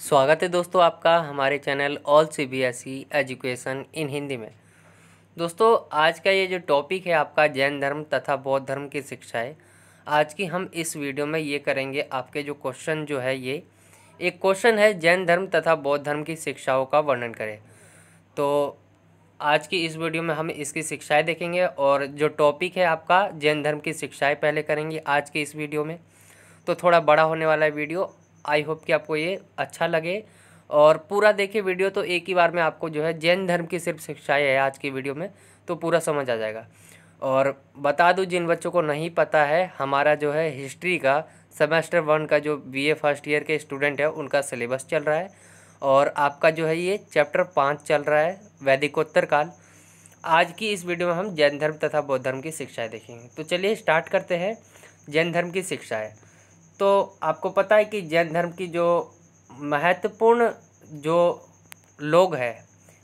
स्वागत है दोस्तों आपका हमारे channel all C B S E education in Hindi में दोस्तों आज का ये जो टॉपिक है आपका जैन धर्म तथा बौद्ध धर्म की शिक्षाएँ आज की हम इस वीडियो में ये करेंगे आपके जो क्वेश्चन जो है ये एक क्वेश्चन है जैन धर्म तथा बौद्ध धर्म की शिक्षाओं का वर्णन करें तो आज की इस वीडियो में हम इसकी शिक्षाएँ देखेंगे और जो टॉपिक है आपका जैन धर्म की शिक्षाएँ पहले करेंगे आज की इस वीडियो में तो थोड़ा बड़ा होने वाला है वीडियो आई होप कि आपको ये अच्छा लगे और पूरा देखिए वीडियो तो एक ही बार में आपको जो है जैन धर्म की सिर्फ शिक्षाएँ है आज की वीडियो में तो पूरा समझ आ जाएगा और बता दूँ जिन बच्चों को नहीं पता है हमारा जो है हिस्ट्री का सेमेस्टर वन का जो बीए फर्स्ट ईयर के स्टूडेंट है उनका सिलेबस चल रहा है और आपका जो है ये चैप्टर पाँच चल रहा है वैदिकोत्तर काल आज की इस वीडियो में हम जैन धर्म तथा बौद्ध धर्म की शिक्षाएँ देखेंगे तो चलिए स्टार्ट करते हैं जैन धर्म की शिक्षाएँ तो आपको पता है कि जैन धर्म की जो महत्वपूर्ण जो लोग है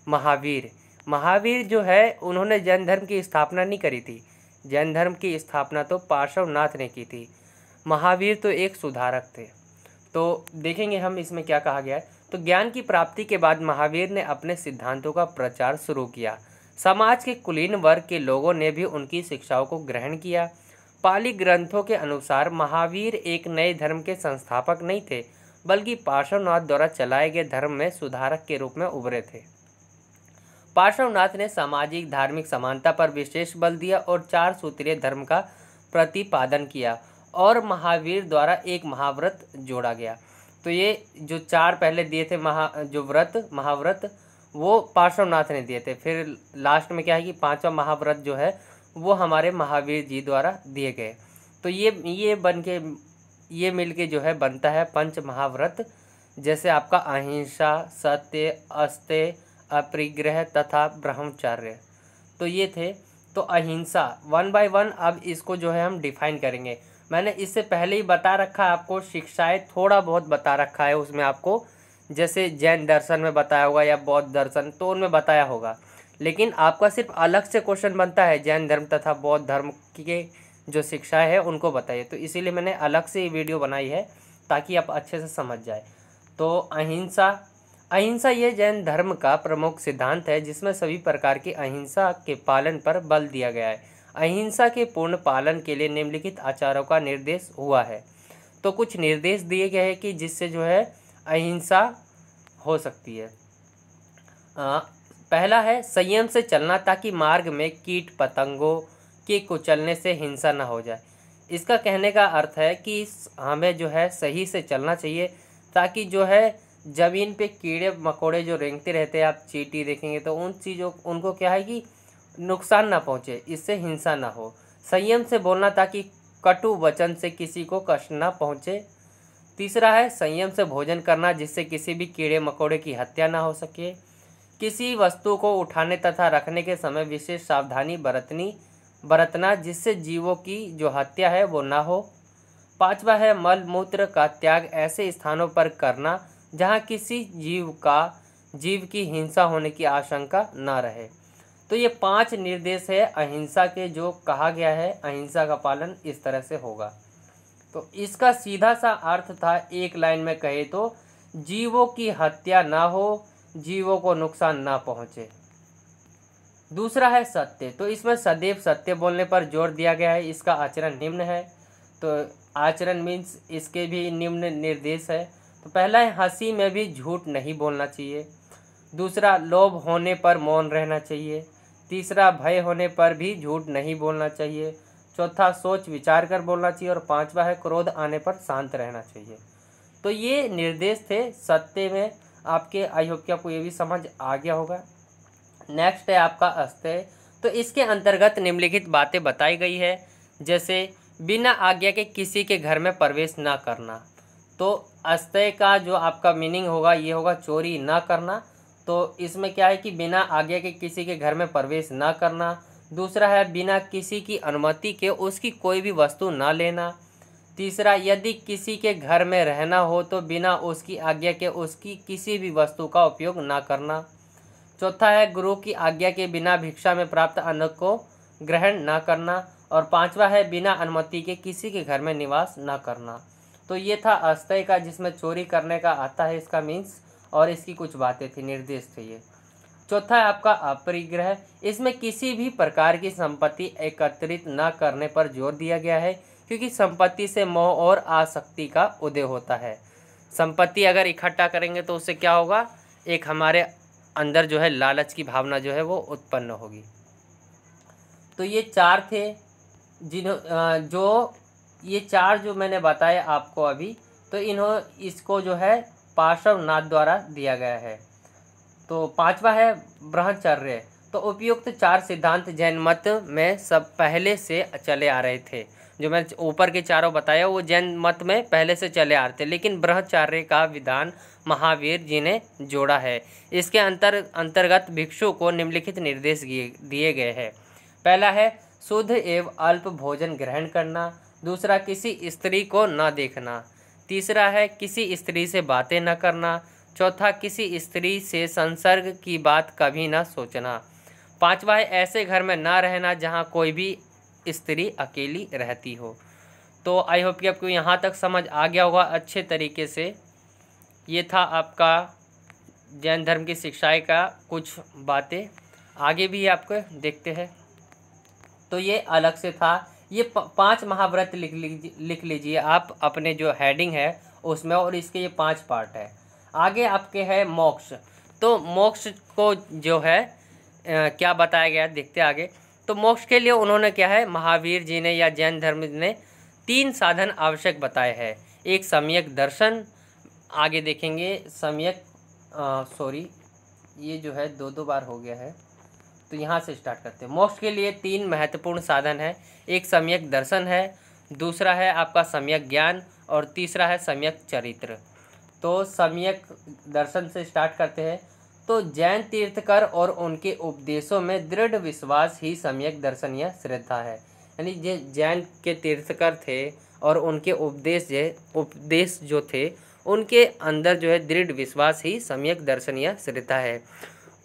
महावीर महावीर जो है उन्होंने जैन धर्म की स्थापना नहीं करी थी जैन धर्म की स्थापना तो पार्श्वनाथ ने की थी महावीर तो एक सुधारक थे तो देखेंगे हम इसमें क्या कहा गया है तो ज्ञान की प्राप्ति के बाद महावीर ने अपने सिद्धांतों का प्रचार शुरू किया समाज के कुलीन वर्ग के लोगों ने भी उनकी शिक्षाओं को ग्रहण किया पाली ग्रंथों के अनुसार महावीर एक नए धर्म के संस्थापक नहीं थे बल्कि पार्श्वनाथ द्वारा चलाए गए धर्म में सुधारक के रूप में उभरे थे पार्श्वनाथ ने सामाजिक धार्मिक समानता पर विशेष बल दिया और चार सूत्रीय धर्म का प्रतिपादन किया और महावीर द्वारा एक महाव्रत जोड़ा गया तो ये जो चार पहले दिए थे महा जो व्रत महाव्रत वो पार्श्वनाथ ने दिए थे फिर लास्ट में क्या है कि पांचवा महाव्रत जो है वो हमारे महावीर जी द्वारा दिए गए तो ये ये बन के ये मिल के जो है बनता है पंच महाव्रत जैसे आपका अहिंसा सत्य अस्त्य अपरिग्रह तथा ब्रह्मचर्य तो ये थे तो अहिंसा वन बाय वन अब इसको जो है हम डिफाइन करेंगे मैंने इससे पहले ही बता रखा आपको शिक्षाएं थोड़ा बहुत बता रखा है उसमें आपको जैसे जैन दर्शन में बताया होगा या बौद्ध दर्शन तो उनमें बताया होगा लेकिन आपका सिर्फ अलग से क्वेश्चन बनता है जैन धर्म तथा बौद्ध धर्म के जो शिक्षाएं हैं उनको बताइए तो इसीलिए मैंने अलग से ये वीडियो बनाई है ताकि आप अच्छे से समझ जाए तो अहिंसा अहिंसा ये जैन धर्म का प्रमुख सिद्धांत है जिसमें सभी प्रकार की अहिंसा के पालन पर बल दिया गया है अहिंसा के पूर्ण पालन के लिए निम्नलिखित आचारों का निर्देश हुआ है तो कुछ निर्देश दिए गए हैं कि जिससे जो है अहिंसा हो सकती है पहला है संयम से चलना ताकि मार्ग में कीट पतंगों के कुचलने से हिंसा ना हो जाए इसका कहने का अर्थ है कि हमें जो है सही से चलना चाहिए ताकि जो है ज़मीन पे कीड़े मकोड़े जो रेंगते रहते हैं आप चीटी देखेंगे तो उन चीज़ों उनको क्या है कि नुकसान ना पहुँचे इससे हिंसा ना हो संयम से बोलना ताकि कटु वचन से किसी को कष्ट ना पहुँचे तीसरा है संयम से भोजन करना जिससे किसी भी कीड़े मकोड़े की हत्या ना हो सके किसी वस्तु को उठाने तथा रखने के समय विशेष सावधानी बरतनी बरतना जिससे जीवों की जो हत्या है वो ना हो पांचवा है मल मूत्र का त्याग ऐसे स्थानों पर करना जहाँ किसी जीव का जीव की हिंसा होने की आशंका ना रहे तो ये पांच निर्देश है अहिंसा के जो कहा गया है अहिंसा का पालन इस तरह से होगा तो इसका सीधा सा अर्थ था एक लाइन में कहे तो जीवों की हत्या ना हो जीवों को नुकसान ना पहुँचे दूसरा है सत्य तो इसमें सदैव सत्य बोलने पर जोर दिया गया है इसका आचरण निम्न है तो आचरण मीन्स इसके भी निम्न निर्देश है तो पहला है हंसी में भी झूठ नहीं बोलना चाहिए दूसरा लोभ होने पर मौन रहना चाहिए तीसरा भय होने पर भी झूठ नहीं बोलना चाहिए चौथा सोच विचार कर बोलना चाहिए और पांचवा है क्रोध आने पर शांत रहना चाहिए तो ये निर्देश थे सत्य में आपके आई होप कि आपको ये भी समझ आ गया होगा नेक्स्ट है आपका अस्त्य तो इसके अंतर्गत निम्नलिखित बातें बताई गई है जैसे बिना आज्ञा के किसी के घर में प्रवेश ना करना तो अस्तय का जो आपका मीनिंग होगा ये होगा चोरी ना करना तो इसमें क्या है कि बिना आज्ञा के किसी के घर में प्रवेश ना करना दूसरा है बिना किसी की अनुमति के उसकी कोई भी वस्तु ना लेना तीसरा यदि किसी के घर में रहना हो तो बिना उसकी आज्ञा के उसकी किसी भी वस्तु का उपयोग ना करना चौथा है गुरु की आज्ञा के बिना भिक्षा में प्राप्त अन्न को ग्रहण ना करना और पांचवा है बिना अनुमति के किसी के घर में निवास ना करना तो ये था अस्तय का जिसमें चोरी करने का आता है इसका मीन्स और इसकी कुछ बातें थी निर्देश थे ये चौथा है आपका अपरिग्रह इसमें किसी भी प्रकार की संपत्ति एकत्रित न करने पर जोर दिया गया है क्योंकि संपत्ति से मोह और आसक्ति का उदय होता है संपत्ति अगर इकट्ठा करेंगे तो उससे क्या होगा एक हमारे अंदर जो है लालच की भावना जो है वो उत्पन्न होगी तो ये चार थे जिन्हों जो ये चार जो मैंने बताए आपको अभी तो इन्हों इसको जो है पार्श्वनाथ द्वारा दिया गया है तो पांचवा है ब्रह्मचर्य तो उपयुक्त चार सिद्धांत जैन मत में सब पहले से चले आ रहे थे जो मैं ऊपर के चारों बताया वो जैन मत में पहले से चले आ रहे थे लेकिन ब्रह्मचार्य का विधान महावीर जी ने जोड़ा है इसके अंतर अंतर्गत भिक्षु को निम्नलिखित निर्देश दिए गए हैं पहला है शुद्ध एवं अल्प भोजन ग्रहण करना दूसरा किसी स्त्री को न देखना तीसरा है किसी स्त्री से बातें न करना चौथा किसी स्त्री से संसर्ग की बात कभी न सोचना पांचवा है ऐसे घर में न रहना जहां कोई भी स्त्री अकेली रहती हो तो आई होप कि आपको यहाँ तक समझ आ गया होगा अच्छे तरीके से ये था आपका जैन धर्म की शिक्षाएं का कुछ बातें आगे भी आपको देखते हैं तो ये अलग से था ये पांच महाव्रत लिख लीजिए लिख लीजिए आप अपने जो हेडिंग है उसमें और इसके ये पांच पार्ट है आगे आपके है मोक्ष तो मोक्ष को जो है आ, क्या बताया गया देखते आगे तो मोक्ष के लिए उन्होंने क्या है महावीर जी ने या जैन धर्म ने तीन साधन आवश्यक बताए हैं एक सम्यक दर्शन आगे देखेंगे सम्यक सॉरी ये जो है दो दो बार हो गया है तो यहाँ से स्टार्ट करते हैं मोक्ष के लिए तीन महत्वपूर्ण साधन है एक सम्यक दर्शन है दूसरा है आपका सम्यक ज्ञान और तीसरा है सम्यक चरित्र तो सम्यक दर्शन से स्टार्ट करते हैं तो जैन तीर्थकर और उनके उपदेशों में दृढ़ विश्वास ही सम्यक दर्शन या श्रद्धा है यानी जे जैन के तीर्थकर थे और उनके उपदेश जो उपदेश जो थे उनके अंदर जो है दृढ़ विश्वास ही सम्यक दर्शन या श्रद्धा है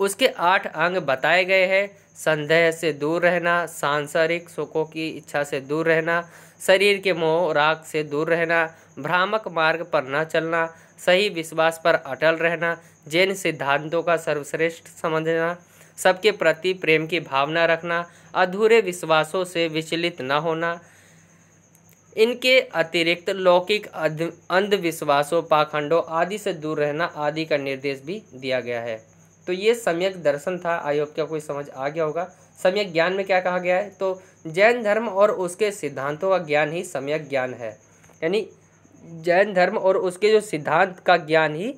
उसके आठ अंग बताए गए हैं संदेह से दूर रहना सांसारिक सुखों की इच्छा से दूर रहना शरीर के मोह राग से दूर रहना भ्रामक मार्ग पर न चलना सही विश्वास पर अटल रहना जैन सिद्धांतों का सर्वश्रेष्ठ समझना सबके प्रति प्रेम की भावना रखना अधूरे विश्वासों से विचलित न होना इनके अतिरिक्त लौकिक अंधविश्वासों पाखंडों आदि से दूर रहना आदि का निर्देश भी दिया गया है तो ये सम्यक दर्शन था आयोग का कोई समझ आ गया होगा सम्यक ज्ञान में क्या कहा गया है तो जैन धर्म और उसके सिद्धांतों का ज्ञान ही सम्यक ज्ञान है यानी जैन धर्म और उसके जो सिद्धांत का ज्ञान ही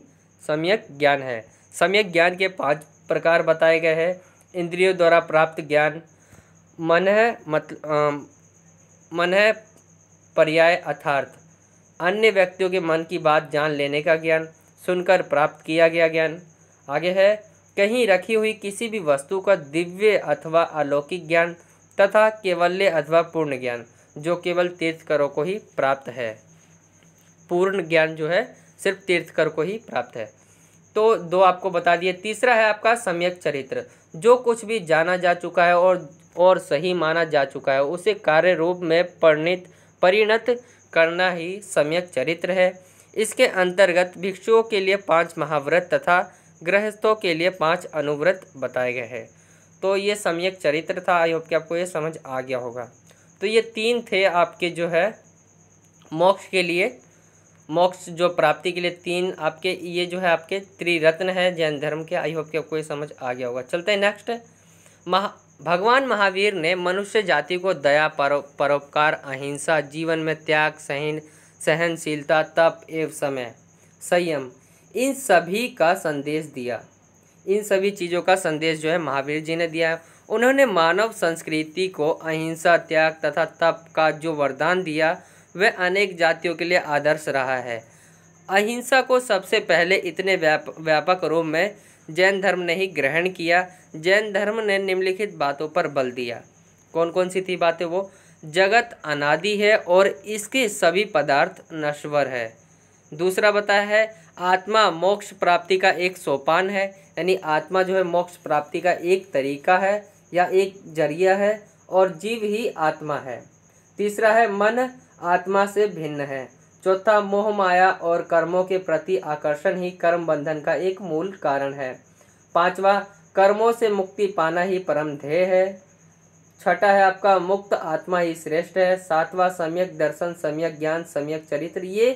सम्यक ज्ञान है सम्यक ज्ञान के पांच प्रकार बताए गए हैं इंद्रियों द्वारा प्राप्त ज्ञान मन है मतलब मन है पर्याय अर्थार्थ अन्य व्यक्तियों के मन की बात जान लेने का ज्ञान सुनकर प्राप्त किया गया ज्ञान आगे है कहीं रखी हुई किसी भी वस्तु का दिव्य अथवा अलौकिक ज्ञान तथा केवल्य अथवा पूर्ण ज्ञान जो केवल तीर्थकरों को ही प्राप्त है पूर्ण ज्ञान जो है सिर्फ तीर्थकर को ही प्राप्त है तो दो आपको बता दिए तीसरा है आपका सम्यक चरित्र जो कुछ भी जाना जा चुका है और और सही माना जा चुका है उसे कार्य रूप में परिणित परिणत करना ही सम्यक चरित्र है इसके अंतर्गत भिक्षुओं के लिए पांच महाव्रत तथा गृहस्थों के लिए पांच अनुव्रत बताए गए हैं तो ये सम्यक चरित्र था आई होप कि आपको ये समझ आ गया होगा तो ये तीन थे आपके जो है मोक्ष के लिए मोक्ष जो प्राप्ति के लिए तीन आपके ये जो है आपके त्रिरत्न है जैन धर्म के आई होप कि आपको ये समझ आ गया होगा चलते हैं नेक्स्ट महा भगवान महावीर ने मनुष्य जाति को दया परो परोपकार अहिंसा जीवन में त्याग सहन सहनशीलता तप एवं समय संयम इन सभी का संदेश दिया इन सभी चीज़ों का संदेश जो है महावीर जी ने दिया उन्होंने मानव संस्कृति को अहिंसा त्याग तथा तप का जो वरदान दिया वह अनेक जातियों के लिए आदर्श रहा है अहिंसा को सबसे पहले इतने व्याप व्यापक रूप में जैन धर्म ने ही ग्रहण किया जैन धर्म ने निम्नलिखित बातों पर बल दिया कौन कौन सी थी बातें वो जगत अनादि है और इसके सभी पदार्थ नश्वर है दूसरा बताया है आत्मा मोक्ष प्राप्ति का एक सोपान है यानी आत्मा जो है मोक्ष प्राप्ति का एक तरीका है या एक जरिया है और जीव ही आत्मा है तीसरा है मन आत्मा से भिन्न है चौथा मोह माया और कर्मों के प्रति आकर्षण ही कर्म बंधन का एक मूल कारण है पांचवा कर्मों से मुक्ति पाना ही परम ध्येय है छठा है आपका मुक्त आत्मा ही श्रेष्ठ है सातवां सम्यक दर्शन सम्यक ज्ञान सम्यक चरित्र ये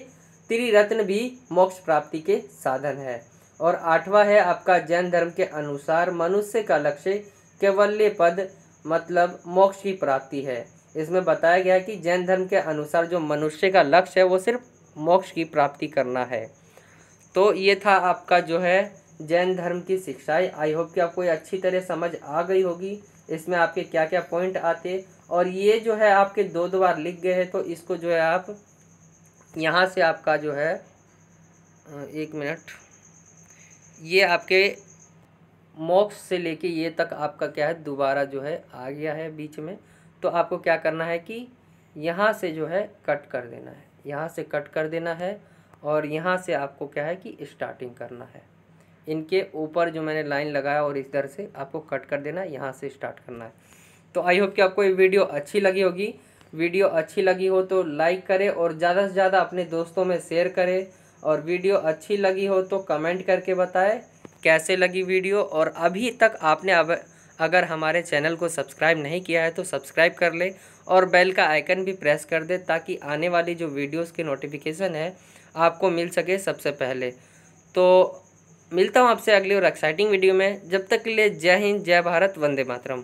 त्रिरत्न भी मोक्ष प्राप्ति के साधन है और आठवां है आपका जैन धर्म के अनुसार मनुष्य का लक्ष्य केवल्य पद मतलब मोक्ष की प्राप्ति है इसमें बताया गया कि जैन धर्म के अनुसार जो मनुष्य का लक्ष्य है वो सिर्फ मोक्ष की प्राप्ति करना है तो ये था आपका जो है जैन धर्म की शिक्षाएं आई होप कि आपको ये अच्छी तरह समझ आ गई होगी इसमें आपके क्या क्या पॉइंट आते और ये जो है आपके दो दो बार लिख गए हैं तो इसको जो है आप यहाँ से आपका जो है एक मिनट ये आपके मोक्ष से लेके ये तक आपका क्या है दोबारा जो है आ गया है बीच में तो आपको क्या करना है कि यहाँ से जो है कट कर देना है यहाँ से कट कर देना है और यहाँ से आपको क्या है कि स्टार्टिंग करना है इनके ऊपर जो मैंने लाइन लगाया और इधर से आपको कट कर देना है यहाँ से स्टार्ट करना है तो आई होप कि आपको ये वीडियो अच्छी लगी होगी वीडियो अच्छी लगी हो तो लाइक करें और ज़्यादा से ज़्यादा अपने दोस्तों में शेयर करें और वीडियो अच्छी लगी हो तो कमेंट करके बताएं कैसे लगी वीडियो और अभी तक आपने अब अगर हमारे चैनल को सब्सक्राइब नहीं किया है तो सब्सक्राइब कर ले और बेल का आइकन भी प्रेस कर दे ताकि आने वाली जो वीडियोस की नोटिफिकेशन है आपको मिल सके सबसे पहले तो मिलता हूँ आपसे अगली और एक्साइटिंग वीडियो में जब तक के लिए जय हिंद जय भारत वंदे मातरम